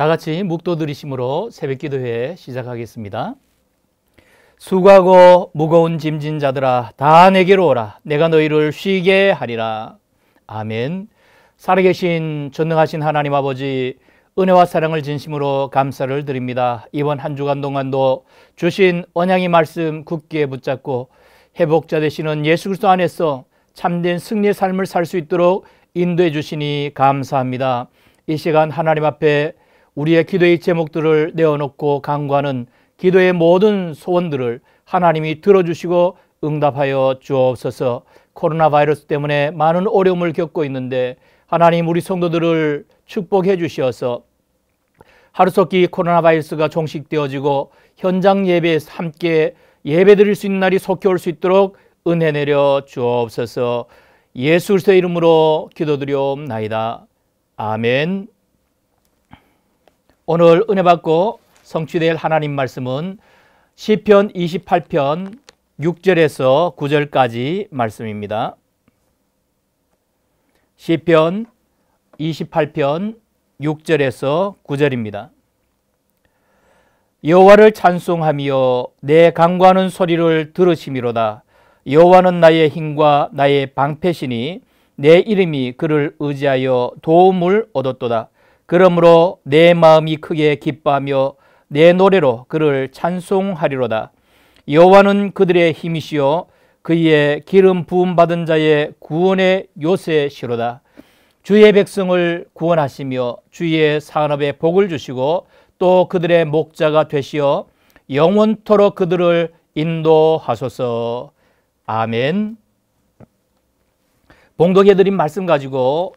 다 같이 묵도 들이심으로 새벽 기도회 시작하겠습니다. 수고하고 무거운 짐진 자들아 다 내게로 오라 내가 너희를 쉬게 하리라. 아멘. 살아계신 전능하신 하나님 아버지 은혜와 사랑을 진심으로 감사를 드립니다. 이번 한 주간 동안도 주신 언양의 말씀 굳게 붙잡고 회복자 되시는 예수 그리스도 안에서 참된 승리의 삶을 살 수 있도록 인도해 주시니 감사합니다. 이 시간 하나님 앞에 우리의 기도의 제목들을 내어놓고 간구하는 기도의 모든 소원들을 하나님이 들어주시고 응답하여 주옵소서 코로나 바이러스 때문에 많은 어려움을 겪고 있는데 하나님 우리 성도들을 축복해 주시어서 하루속히 코로나 바이러스가 종식되어지고 현장 예배에 함께 예배 드릴 수 있는 날이 속히 올수 있도록 은혜 내려 주옵소서 예수 그의 이름으로 기도드리옵나이다. 아멘. 오늘 은혜 받고 성취될 하나님 말씀은 시편 28편 6절에서 9절까지 말씀입니다. 시편 28편 6절에서 9절입니다. 여호와를 찬송하며 내 강구하는 소리를 들으심이로다. 여호와는 나의 힘과 나의 방패시니 내 이름이 그를 의지하여 도움을 얻었도다. 그러므로 내 마음이 크게 기뻐하며 내 노래로 그를 찬송하리로다. 여호와는 그들의 힘이시요 그의 기름 부음 받은 자의 구원의 요새시로다. 주의 백성을 구원하시며 주의 산업에 복을 주시고 또 그들의 목자가 되시어 영원토록 그들을 인도하소서. 아멘. 봉독해 드린 말씀 가지고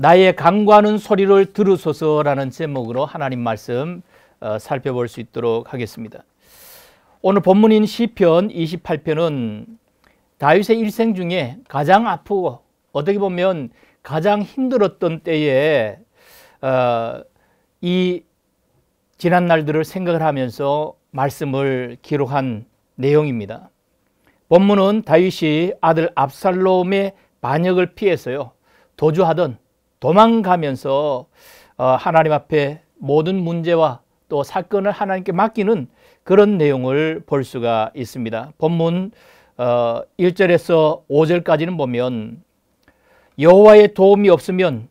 나의 강과는 소리를 들으소서라는 제목으로 하나님 말씀 어, 살펴볼 수 있도록 하겠습니다. 오늘 본문인 시편 28편은 다윗의 일생 중에 가장 아프고 어떻게 보면 가장 힘들었던 때에 어, 이 지난 날들을 생각을 하면서 말씀을 기록한 내용입니다. 본문은 다윗이 아들 압살롬의 반역을 피해서요 도주하던 도망가면서 어, 하나님 앞에 모든 문제와 또 사건을 하나님께 맡기는 그런 내용을 볼 수가 있습니다. 본문 1절에서 어, 5절까지는 보면 여호와의 도움이 없으면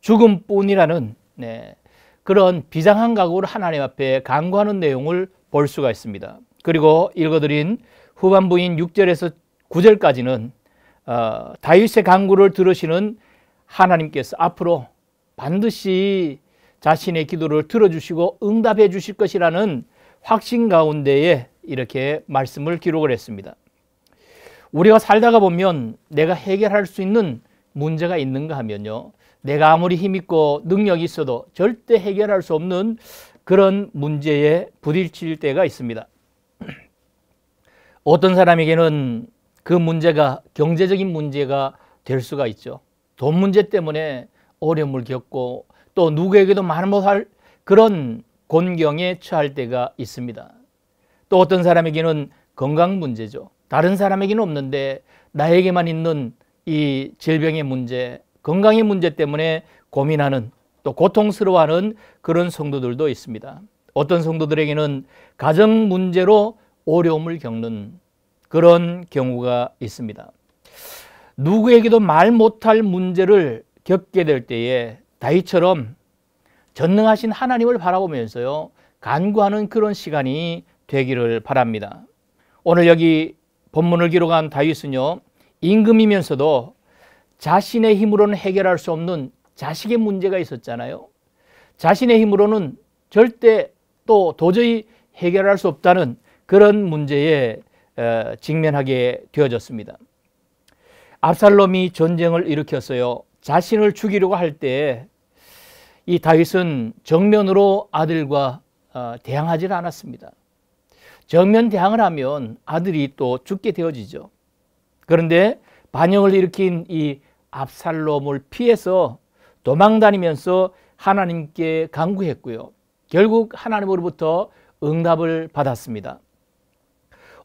죽음뿐이라는 네, 그런 비장한 각오를 하나님 앞에 강구하는 내용을 볼 수가 있습니다. 그리고 읽어드린 후반부인 6절에서 9절까지는 어, 다윗의 강구를 들으시는 하나님께서 앞으로 반드시 자신의 기도를 들어주시고 응답해 주실 것이라는 확신 가운데에 이렇게 말씀을 기록을 했습니다. 우리가 살다가 보면 내가 해결할 수 있는 문제가 있는가 하면요. 내가 아무리 힘있고 능력이 있어도 절대 해결할 수 없는 그런 문제에 부딪힐 때가 있습니다. 어떤 사람에게는 그 문제가 경제적인 문제가 될 수가 있죠. 돈 문제 때문에 어려움을 겪고 또 누구에게도 말 못할 그런 곤경에 처할 때가 있습니다. 또 어떤 사람에게는 건강 문제죠. 다른 사람에게는 없는데 나에게만 있는 이 질병의 문제, 건강의 문제 때문에 고민하는 또 고통스러워하는 그런 성도들도 있습니다. 어떤 성도들에게는 가정 문제로 어려움을 겪는 그런 경우가 있습니다. 누구에게도 말 못할 문제를 겪게 될 때에 다윗처럼 전능하신 하나님을 바라보면서요 간구하는 그런 시간이 되기를 바랍니다. 오늘 여기 본문을 기록한 다윗은요 임금이면서도 자신의 힘으로는 해결할 수 없는 자식의 문제가 있었잖아요. 자신의 힘으로는 절대 또 도저히 해결할 수 없다는 그런 문제에 어, 직면하게 되어졌습니다. 압살롬이 전쟁을 일으켰어요. 자신을 죽이려고 할 때 이 다윗은 정면으로 아들과 어, 대항하지 않았습니다. 정면 대항을 하면 아들이 또 죽게 되어지죠. 그런데 반영을 일으킨 이 압살롬을 피해서 도망다니면서 하나님께 간구했고요. 결국 하나님으로부터 응답을 받았습니다.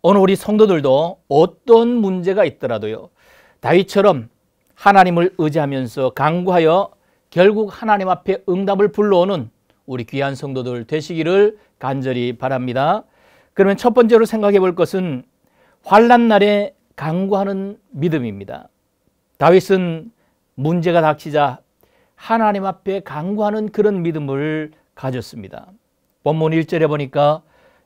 오늘 우리 성도들도 어떤 문제가 있더라도요. 다윗처럼 하나님을 의지하면서 강구하여 결국 하나님 앞에 응답을 불러오는 우리 귀한 성도들 되시기를 간절히 바랍니다. 그러면 첫 번째로 생각해 볼 것은 환란 날에 강구하는 믿음입니다. 다윗은 문제가 닥치자 하나님 앞에 강구하는 그런 믿음을 가졌습니다. 본문 1절에 보니까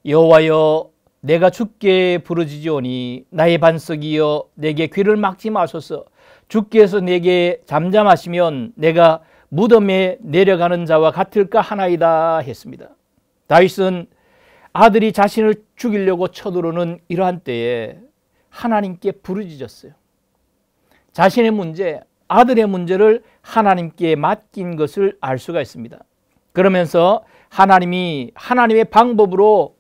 여호와여 내가 죽게 부르짖으오니 나의 반석이여 내게 귀를 막지 마소서 주께서 내게 잠잠하시면 내가 무덤에 내려가는 자와 같을까 하나이다 했습니다. 다윗은 아들이 자신을 죽이려고 쳐들어오는 이러한 때에 하나님께 부르짖었어요. 자신의 문제, 아들의 문제를 하나님께 맡긴 것을 알 수가 있습니다. 그러면서 하나님이 하나님의 방법으로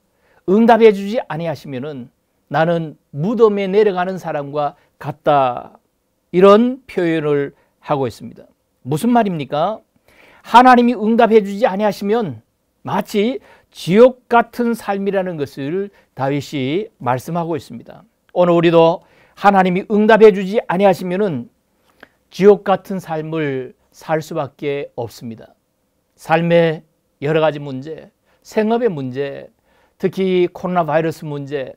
응답해 주지 아니하시면은 나는 무덤에 내려가는 사람과 같다. 이런 표현을 하고 있습니다. 무슨 말입니까? 하나님이 응답해 주지 아니하시면 마치 지옥 같은 삶이라는 것을 다윗이 말씀하고 있습니다. 오늘 우리도 하나님이 응답해 주지 아니하시면은 지옥 같은 삶을 살 수밖에 없습니다. 삶의 여러 가지 문제, 생업의 문제, 특히 코로나 바이러스 문제,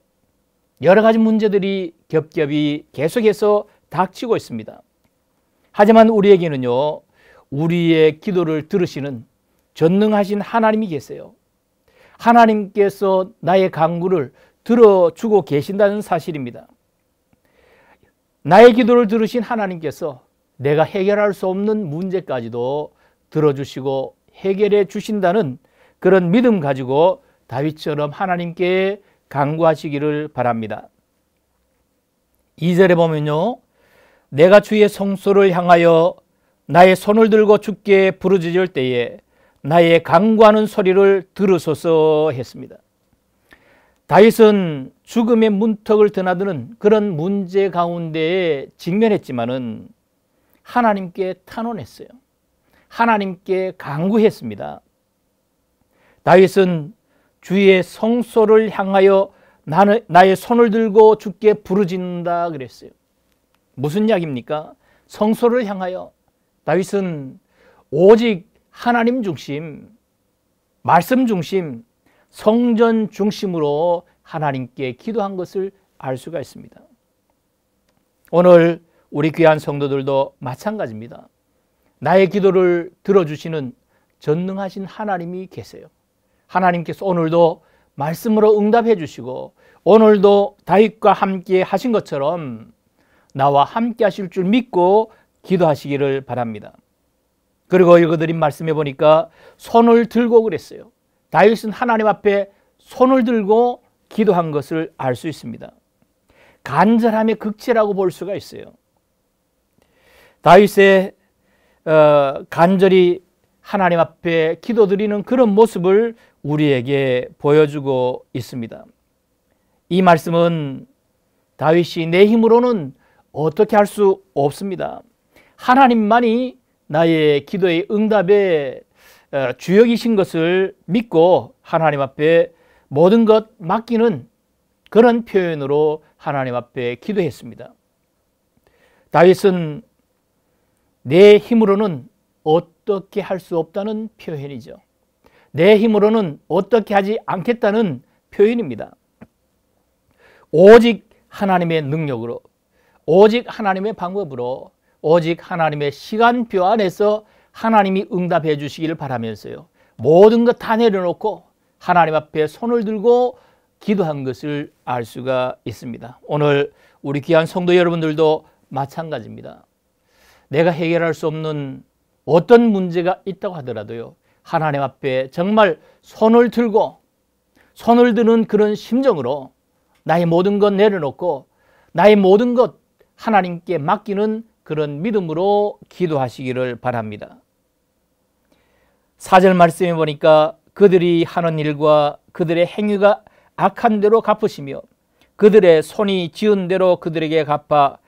여러 가지 문제들이 겹겹이 계속해서 닥치고 있습니다. 하지만 우리에게는요, 우리의 기도를 들으시는 전능하신 하나님이 계세요. 하나님께서 나의 강구를 들어주고 계신다는 사실입니다. 나의 기도를 들으신 하나님께서 내가 해결할 수 없는 문제까지도 들어주시고 해결해 주신다는 그런 믿음 가지고 다윗처럼 하나님께 간구하시기를 바랍니다. 2절에 보면요. 내가 주의 성소를 향하여 나의 손을 들고 주께 부르짖을 때에 나의 강구하는 소리를 들으소서 했습니다. 다윗은 죽음의 문턱을 드나드는 그런 문제 가운데에 직면했지만은 하나님께 탄원했어요. 하나님께 강구했습니다. 다윗은 주의 성소를 향하여 나는, 나의 손을 들고 주께 부르짖는다 그랬어요. 무슨 약입니까? 성소를 향하여 다윗은 오직 하나님 중심, 말씀 중심, 성전 중심으로 하나님께 기도한 것을 알 수가 있습니다. 오늘 우리 귀한 성도들도 마찬가지입니다. 나의 기도를 들어주시는 전능하신 하나님이 계세요. 하나님께서 오늘도 말씀으로 응답해 주시고 오늘도 다윗과 함께 하신 것처럼 나와 함께 하실 줄 믿고 기도하시기를 바랍니다. 그리고 읽어드린 말씀해 보니까 손을 들고 그랬어요. 다윗은 하나님 앞에 손을 들고 기도한 것을 알 수 있습니다. 간절함의 극치라고 볼 수가 있어요. 다윗의 어, 간절히 하나님 앞에 기도드리는 그런 모습을 우리에게 보여주고 있습니다. 이 말씀은 다윗이 내 힘으로는 어떻게 할 수 없습니다. 하나님만이 나의 기도의 응답에 어, 주역이신 것을 믿고 하나님 앞에 모든 것 맡기는 그런 표현으로 하나님 앞에 기도했습니다. 다윗은 내 힘으로는 어떻게 할 수 없다는 표현이죠. 내 힘으로는 어떻게 하지 않겠다는 표현입니다. 오직 하나님의 능력으로, 오직 하나님의 방법으로, 오직 하나님의 시간표 안에서 하나님이 응답해 주시기를 바라면서요. 모든 것 다 내려놓고 하나님 앞에 손을 들고 기도한 것을 알 수가 있습니다. 오늘 우리 귀한 성도 여러분들도 마찬가지입니다. 내가 해결할 수 없는 어떤 문제가 있다고 하더라도요. 하나님 앞에 정말 손을 들고 손을 드는 그런 심정으로 나의 모든 것 내려놓고 나의 모든 것 하나님께 맡기는 그런 믿음으로 기도하시기를 바랍니다. 사절 말씀해 보니까 그들이 하는 일과 그들의 행위가 악한 대로 갚으시며 그들의 손이 지은 대로 그들에게 갚아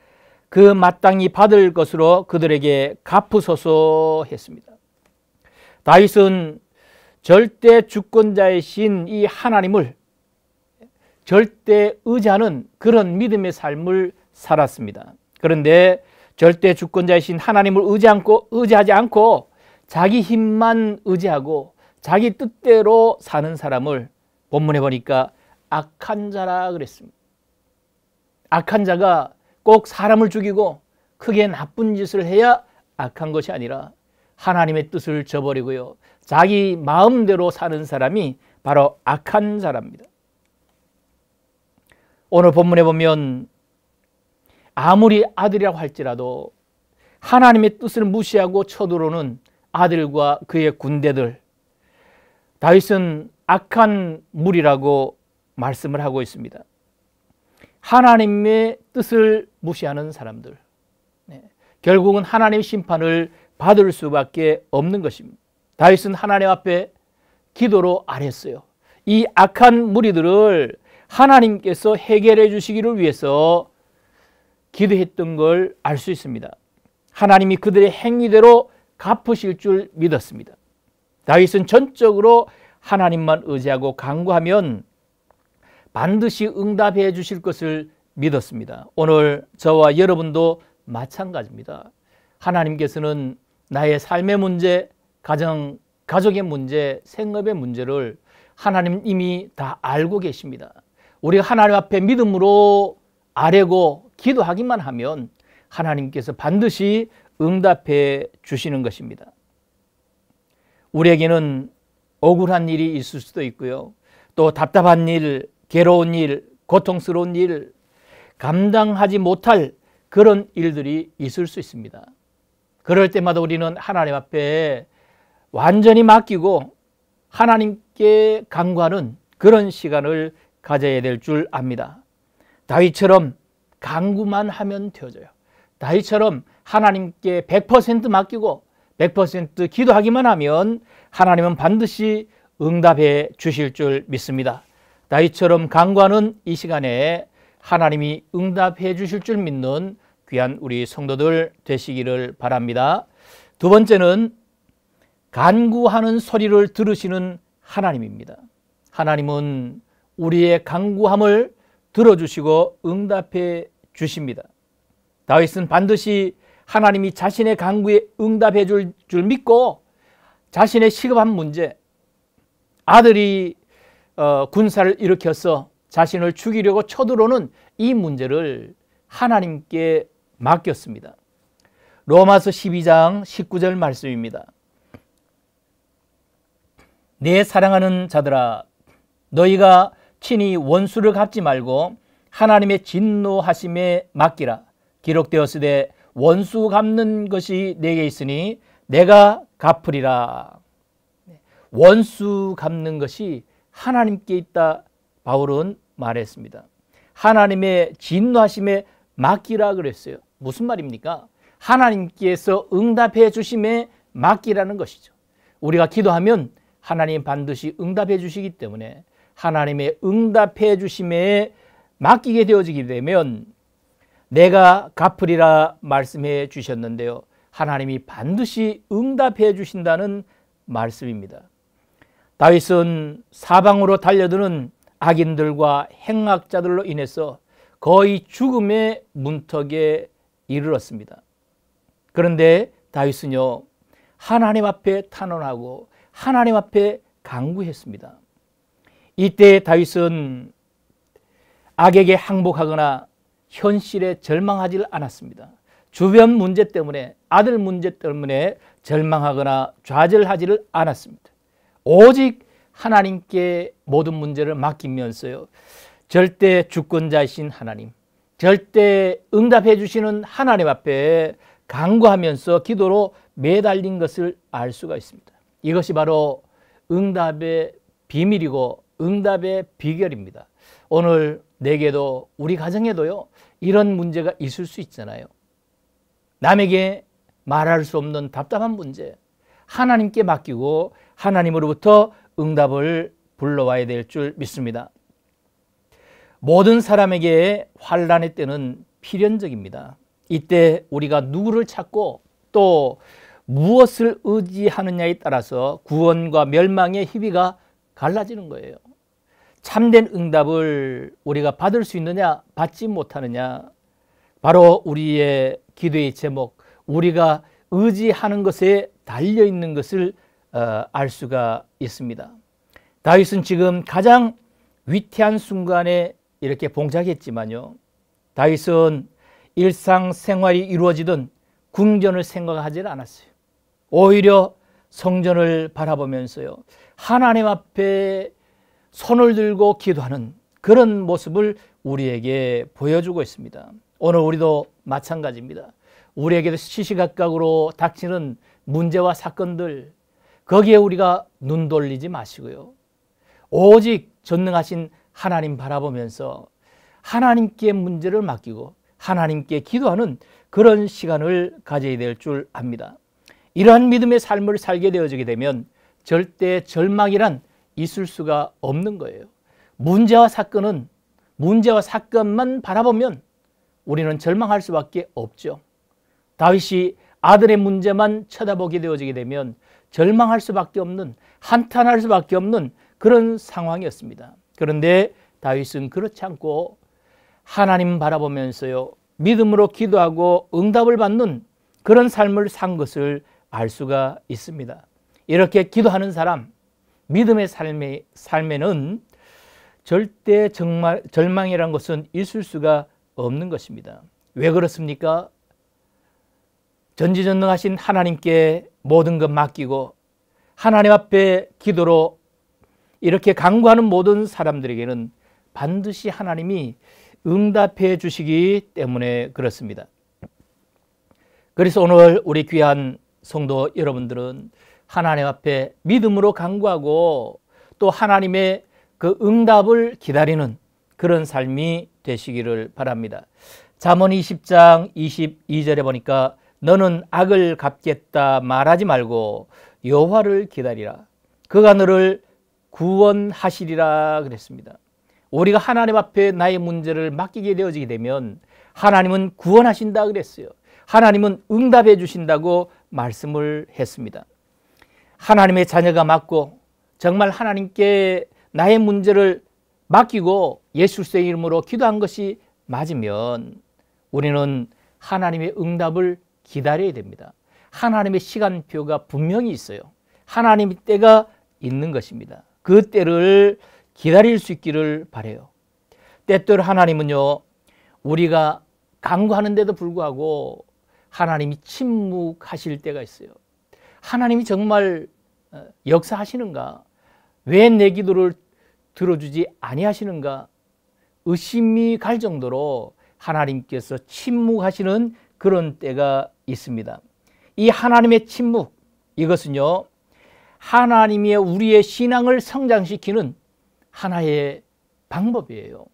그 마땅히 받을 것으로 그들에게 갚으소서 했습니다. 다윗은 절대 주권자의 신이 하나님을 절대 의지하는 그런 믿음의 삶을 살았습니다. 그런데 절대 주권자이신 하나님을 의지 않고, 의지하지 않고 자기 힘만 의지하고 자기 뜻대로 사는 사람을 본문에 보니까 악한 자라 그랬습니다. 악한 자가 꼭 사람을 죽이고 크게 나쁜 짓을 해야 악한 것이 아니라 하나님의 뜻을 저버리고요. 자기 마음대로 사는 사람이 바로 악한 사람입니다. 오늘 본문에 보면 아무리 아들이라고 할지라도 하나님의 뜻을 무시하고 쳐들어오는 아들과 그의 군대들 다윗은 악한 물이라고 말씀을 하고 있습니다. 하나님의 뜻을 무시하는 사람들 네. 결국은 하나님 심판을 받을 수밖에 없는 것입니다. 다윗은 하나님 앞에 기도로 아랬어요. 이 악한 무리들을 하나님께서 해결해 주시기를 위해서 기도했던 걸 알 수 있습니다. 하나님이 그들의 행위대로 갚으실 줄 믿었습니다. 다윗은 전적으로 하나님만 의지하고 간구하면 반드시 응답해 주실 것을 믿었습니다. 오늘 저와 여러분도 마찬가지입니다. 하나님께서는 나의 삶의 문제, 가정, 가족의 문제, 생업의 문제를 하나님 이미 다 알고 계십니다. 우리 하나님 앞에 믿음으로 아뢰고 기도하기만 하면 하나님께서 반드시 응답해 주시는 것입니다. 우리에게는 억울한 일이 있을 수도 있고요. 또 답답한 일, 괴로운 일, 고통스러운 일, 감당하지 못할 그런 일들이 있을 수 있습니다. 그럴 때마다 우리는 하나님 앞에 완전히 맡기고 하나님께 간구하는 그런 시간을 가져야 될 줄 압니다. 다윗처럼 간구만 하면 되어져요. 다윗처럼 하나님께 100% 맡기고 100% 기도하기만 하면 하나님은 반드시 응답해 주실 줄 믿습니다. 다윗처럼 강구하는 이 시간에 하나님이 응답해 주실 줄 믿는 귀한 우리 성도들 되시기를 바랍니다. 두 번째는 간구하는 소리를 들으시는 하나님입니다. 하나님은 우리의 간구함을 들어주시고 응답해 주십니다. 다윗은 반드시 하나님이 자신의 간구에 응답해 줄, 줄 믿고 자신의 시급한 문제, 아들이 어, 군사를 일으켜서 자신을 죽이려고 쳐들어오는 이 문제를 하나님께 맡겼습니다. 로마서 12장 19절 말씀입니다. 내 사랑하는 자들아 너희가 친히 원수를 갚지 말고 하나님의 진노하심에 맡기라 기록되었으되 원수 갚는 것이 내게 있으니 내가 갚으리라 네, 원수 갚는 것이 하나님께 있다 바울은 말했습니다. 하나님의 진노하심에 맡기라 그랬어요. 무슨 말입니까? 하나님께서 응답해 주심에 맡기라는 것이죠. 우리가 기도하면 하나님 반드시 응답해 주시기 때문에 하나님의 응답해 주심에 맡기게 되어지게 되면 내가 갚으리라 말씀해 주셨는데요. 하나님이 반드시 응답해 주신다는 말씀입니다. 다윗은 사방으로 달려드는 악인들과 행악자들로 인해서 거의 죽음의 문턱에 이르렀습니다. 그런데 다윗은요 하나님 앞에 탄원하고 하나님 앞에 강구했습니다. 이때 다윗은 악에게 항복하거나 현실에 절망하지 않았습니다. 주변 문제 때문에 아들 문제 때문에 절망하거나 좌절하지 않았습니다. 오직 하나님께 모든 문제를 맡기면서요. 절대 주권자이신 하나님, 절대 응답해 주시는 하나님 앞에 강구하면서 기도로 매달린 것을 알 수가 있습니다. 이것이 바로 응답의 비밀이고 응답의 비결입니다. 오늘 내게도 우리 가정에도요 이런 문제가 있을 수 있잖아요. 남에게 말할 수 없는 답답한 문제 하나님께 맡기고 하나님으로부터 응답을 불러와야 될 줄 믿습니다. 모든 사람에게 환란의 때는 필연적입니다. 이때 우리가 누구를 찾고 또 무엇을 의지하느냐에 따라서 구원과 멸망의 희비가 갈라지는 거예요. 참된 응답을 우리가 받을 수 있느냐, 받지 못하느냐. 바로 우리의 기도의 제목, 우리가 의지하는 것에 달려 있는 것을 어, 알 수가 있습니다. 다윗은 지금 가장 위태한 순간에 이렇게 봉착했지만요. 다윗은 일상생활이 이루어지던 궁전을 생각하지 않았어요. 오히려 성전을 바라보면서요. 하나님 앞에 손을 들고 기도하는 그런 모습을 우리에게 보여주고 있습니다. 오늘 우리도 마찬가지입니다. 우리에게도 시시각각으로 닥치는 문제와 사건들, 거기에 우리가 눈 돌리지 마시고요. 오직 전능하신 하나님 바라보면서 하나님께 문제를 맡기고 하나님께 기도하는 그런 시간을 가져야 될 줄 압니다. 이러한 믿음의 삶을 살게 되어지게 되면 절대 절망이란 있을 수가 없는 거예요. 문제와 사건은 문제와 사건만 바라보면 우리는 절망할 수밖에 없죠. 다윗이 아들의 문제만 쳐다보게 되어지게 되면 절망할 수밖에 없는 한탄할 수밖에 없는 그런 상황이었습니다. 그런데 다윗은 그렇지 않고 하나님 바라보면서요 믿음으로 기도하고 응답을 받는 그런 삶을 산 것을 알 수가 있습니다. 이렇게 기도하는 사람 믿음의 삶에, 삶에는 절대 정말 절망이란 것은 있을 수가 없는 것입니다. 왜 그렇습니까? 전지전능하신 하나님께 모든 것 맡기고 하나님 앞에 기도로 이렇게 강구하는 모든 사람들에게는 반드시 하나님이 응답해 주시기 때문에 그렇습니다. 그래서 오늘 우리 귀한 성도 여러분들은 하나님 앞에 믿음으로 강구하고 또 하나님의 그 응답을 기다리는 그런 삶이 되시기를 바랍니다. 잠언 20장 22절에 보니까 너는 악을 갚겠다 말하지 말고 여호와를 기다리라. 그가 너를 구원하시리라 그랬습니다. 우리가 하나님 앞에 나의 문제를 맡기게 되어지게 되면 하나님은 구원하신다 그랬어요. 하나님은 응답해 주신다고 말씀을 했습니다. 하나님의 자녀가 맞고 정말 하나님께 나의 문제를 맡기고 예수의 이름으로 기도한 것이 맞으면 우리는 하나님의 응답을 기다려야 됩니다. 하나님의 시간표가 분명히 있어요. 하나님의 때가 있는 것입니다. 그 때를 기다릴 수 있기를 바래요. 때때로 하나님은요. 우리가 강구하는데도 불구하고 하나님이 침묵하실 때가 있어요. 하나님이 정말 어, 역사하시는가? 왜 내 기도를 들어주지 아니하시는가? 의심이 갈 정도로 하나님께서 침묵하시는 그런 때가 있습니다. 이 하나님의 침묵 이것은요. 하나님의 우리의 신앙을 성장시키는 하나의 방법이에요.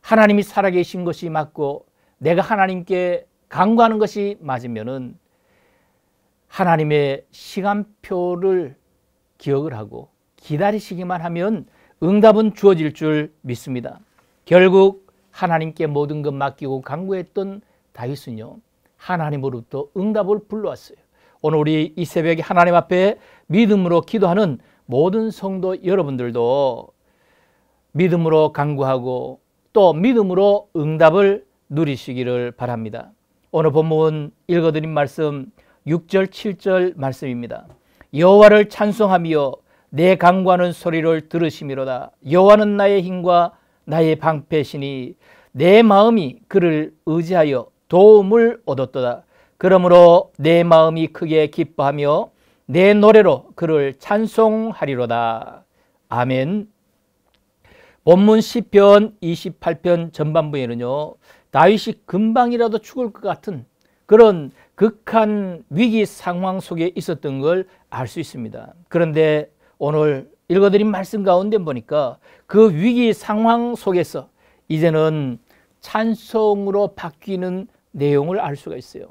하나님이 살아계신 것이 맞고 내가 하나님께 강구하는 것이 맞으면은 하나님의 시간표를 기억을 하고 기다리시기만 하면 응답은 주어질 줄 믿습니다. 결국 하나님께 모든 것 맡기고 강구했던 다윗은요 하나님으로부터 응답을 불러왔어요. 오늘 우리 이 새벽에 하나님 앞에 믿음으로 기도하는 모든 성도 여러분들도 믿음으로 강구하고 또 믿음으로 응답을 누리시기를 바랍니다. 오늘 본문 읽어드린 말씀 6절 7절 말씀입니다. 여호와를 찬송하며 내 강구하는 소리를 들으시미로다. 여호와는 나의 힘과 나의 방패시니 내 마음이 그를 의지하여 도움을 얻었도다. 그러므로 내 마음이 크게 기뻐하며 내 노래로 그를 찬송하리로다. 아멘. 본문 시편 28편 전반부에는요. 다윗이 금방이라도 죽을 것 같은 그런 극한 위기 상황 속에 있었던 걸 알 수 있습니다. 그런데 오늘 읽어드린 말씀 가운데 보니까 그 위기 상황 속에서 이제는 찬송으로 바뀌는 내용을 알 수가 있어요.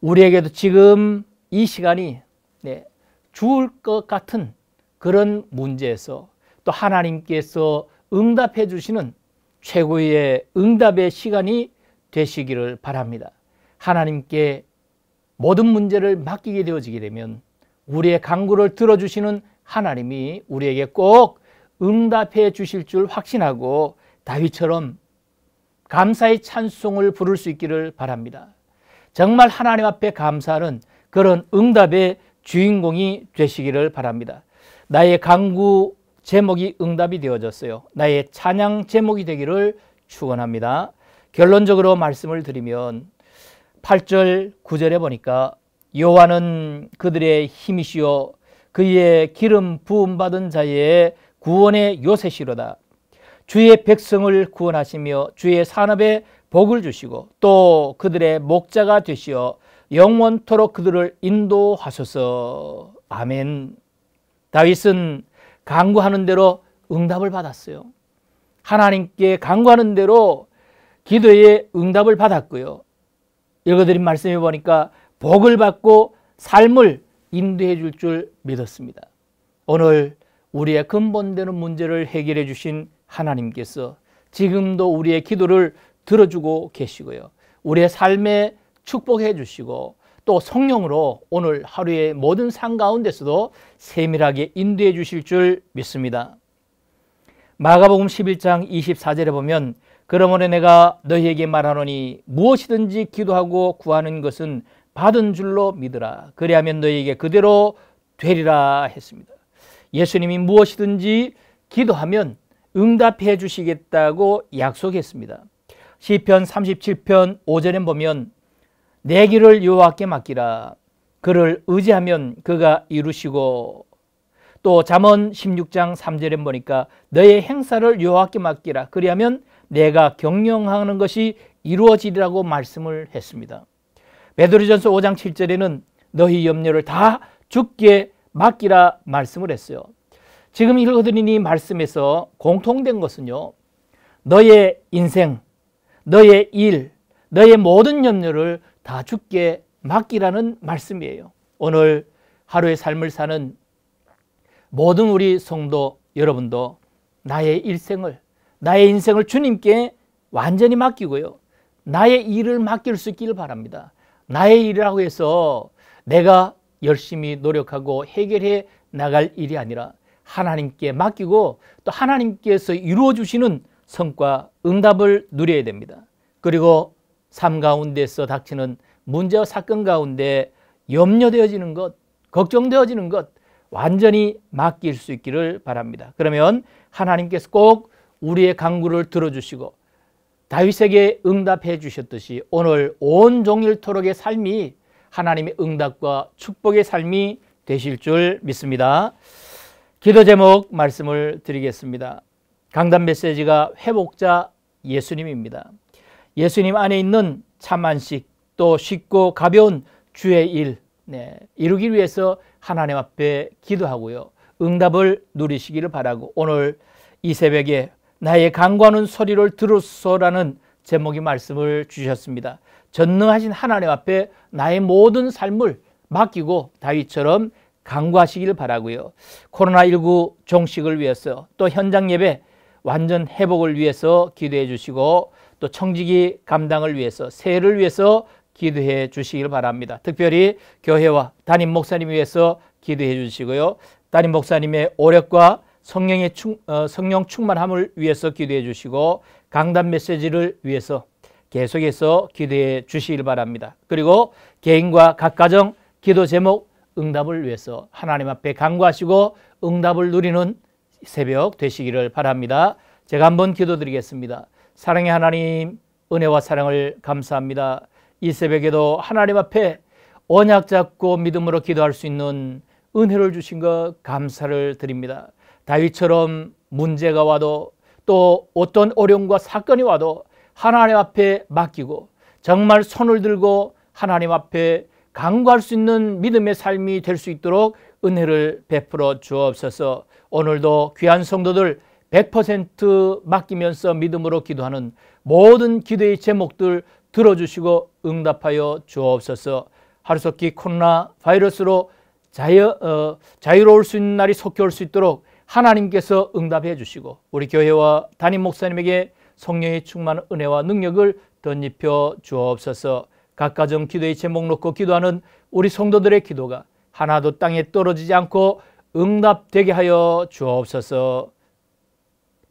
우리에게도 지금 이 시간이 네, 죽을 것 같은 그런 문제에서 또 하나님께서 응답해 주시는 최고의 응답의 시간이 되시기를 바랍니다. 하나님께 모든 문제를 맡기게 되어지게 되면 우리의 강구를 들어주시는 하나님이 우리에게 꼭 응답해 주실 줄 확신하고 다윗처럼 감사의 찬송을 부를 수 있기를 바랍니다. 정말 하나님 앞에 감사는 그런 응답의 주인공이 되시기를 바랍니다. 나의 강구 제목이 응답이 되어졌어요. 나의 찬양 제목이 되기를 축원합니다. 결론적으로 말씀을 드리면 8절 9절에 보니까 여호와는 그들의 힘이시요 그의 기름 부음 받은 자의 구원의 요새시로다. 주의 백성을 구원하시며 주의 산업에 복을 주시고 또 그들의 목자가 되시어 영원토록 그들을 인도하소서. 아멘. 다윗은 간구하는 대로 응답을 받았어요. 하나님께 간구하는 대로 기도에 응답을 받았고요. 읽어드린 말씀에 보니까 복을 받고 삶을 인도해 줄 줄 믿었습니다. 오늘 우리의 근본되는 문제를 해결해 주신 하나님께서 지금도 우리의 기도를 들어주고 계시고요. 우리의 삶에 축복해 주시고 또 성령으로 오늘 하루의 모든 상 가운데서도 세밀하게 인도해 주실 줄 믿습니다. 마가복음 11장 24절에 보면 그러므로 내가 너희에게 말하노니 무엇이든지 기도하고 구하는 것은 받은 줄로 믿으라. 그리하면 너희에게 그대로 되리라 했습니다. 예수님이 무엇이든지 기도하면 응답해 주시겠다고 약속했습니다. 시편 37편 5절에 보면 내 길을 여호와께 맡기라 그를 의지하면 그가 이루시고 또 잠언 16장 3절에 보니까 너의 행사를 여호와께 맡기라 그리하면 내가 경영하는 것이 이루어지리라고 말씀을 했습니다. 베드로전서 5장 7절에는 너희 염려를 다 죽게 맡기라 말씀을 했어요. 지금 읽어드린 이 말씀에서 공통된 것은요. 너의 인생, 너의 일, 너의 모든 염려를 다 죽게 맡기라는 말씀이에요. 오늘 하루의 삶을 사는 모든 우리 성도 여러분도 나의 일생을, 나의 인생을 주님께 완전히 맡기고요. 나의 일을 맡길 수 있기를 바랍니다. 나의 일이라고 해서 내가 열심히 노력하고 해결해 나갈 일이 아니라 하나님께 맡기고 또 하나님께서 이루어 주시는 성과 응답을 누려야 됩니다. 그리고 삶 가운데서 닥치는 문제와 사건 가운데 염려되어지는 것, 걱정되어지는 것 완전히 맡길 수 있기를 바랍니다. 그러면 하나님께서 꼭 우리의 강구를 들어주시고 다윗에게 응답해 주셨듯이 오늘 온 종일토록의 삶이 하나님의 응답과 축복의 삶이 되실 줄 믿습니다. 기도 제목 말씀을 드리겠습니다. 강단 메시지가 회복자 예수님입니다. 예수님 안에 있는 참 안식 또 쉽고 가벼운 주의 일 네, 이루기 위해서 하나님 앞에 기도하고요. 응답을 누리시기를 바라고 오늘 이 새벽에 나의 강구하는 소리를 들으소라는 제목의 말씀을 주셨습니다. 전능하신 하나님 앞에 나의 모든 삶을 맡기고 다윗처럼 강구하시길 바라고요. 코로나19 종식을 위해서 또 현장 예배 완전 회복을 위해서 기도해 주시고 또 청지기 감당을 위해서 새해를 위해서 기도해 주시길 바랍니다. 특별히 교회와 담임 목사님 위해서 기도해 주시고요. 담임 목사님의 오력과 성령의 충, 어, 성령 충만함을 위해서 기도해 주시고 강단 메시지를 위해서 계속해서 기도해 주시길 바랍니다. 그리고 개인과 각 가정 기도 제목 응답을 위해서 하나님 앞에 간구하시고 응답을 누리는 새벽 되시기를 바랍니다. 제가 한번 기도드리겠습니다. 사랑의 하나님, 은혜와 사랑을 감사합니다. 이 새벽에도 하나님 앞에 언약 잡고 믿음으로 기도할 수 있는 은혜를 주신 것 감사를 드립니다. 다윗처럼 문제가 와도 또 어떤 어려움과 사건이 와도 하나님 앞에 맡기고 정말 손을 들고 하나님 앞에 강구할 수 있는 믿음의 삶이 될 수 있도록 은혜를 베풀어 주옵소서 오늘도 귀한 성도들 100% 맡기면서 믿음으로 기도하는 모든 기도의 제목들 들어주시고 응답하여 주옵소서 하루속히 코로나 바이러스로 자유, 어, 자유로울 수 있는 날이 속히 올 수 있도록 하나님께서 응답해 주시고 우리 교회와 담임 목사님에게 성령의 충만 은혜와 능력을 덧입혀 주옵소서 각가정 기도의 제목 놓고 기도하는 우리 성도들의 기도가 하나도 땅에 떨어지지 않고 응답되게 하여 주옵소서.